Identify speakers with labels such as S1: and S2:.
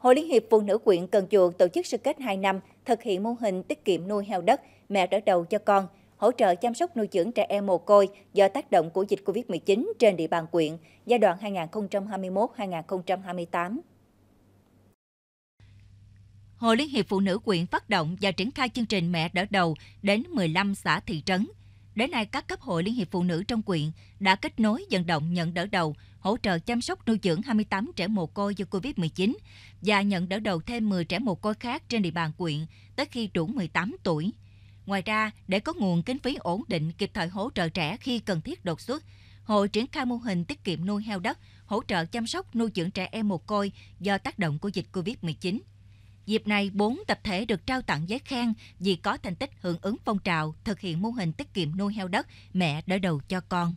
S1: Hội Liên hiệp Phụ nữ quyện Cần Duộc tổ chức sơ kết 2 năm thực hiện mô hình tiết kiệm nuôi heo đất, mẹ đỡ đầu cho con, hỗ trợ chăm sóc nuôi dưỡng trẻ em mồ côi do tác động của dịch Covid-19 trên địa bàn quyện giai đoạn 2021-2028. Hội Liên hiệp Phụ nữ quyện phát động và triển khai chương trình Mẹ đỡ đầu đến 15 xã thị trấn Đến nay, các cấp hội Liên hiệp Phụ nữ trong quyện đã kết nối vận động nhận đỡ đầu, hỗ trợ chăm sóc nuôi dưỡng 28 trẻ mồ côi do Covid-19 và nhận đỡ đầu thêm 10 trẻ mồ côi khác trên địa bàn quyện tới khi đủ 18 tuổi. Ngoài ra, để có nguồn kinh phí ổn định kịp thời hỗ trợ trẻ khi cần thiết đột xuất, hội triển khai mô hình tiết kiệm nuôi heo đất, hỗ trợ chăm sóc nuôi dưỡng trẻ em mồ côi do tác động của dịch Covid-19. Dịp này, 4 tập thể được trao tặng giấy khen vì có thành tích hưởng ứng phong trào thực hiện mô hình tiết kiệm nuôi heo đất mẹ đỡ đầu cho con.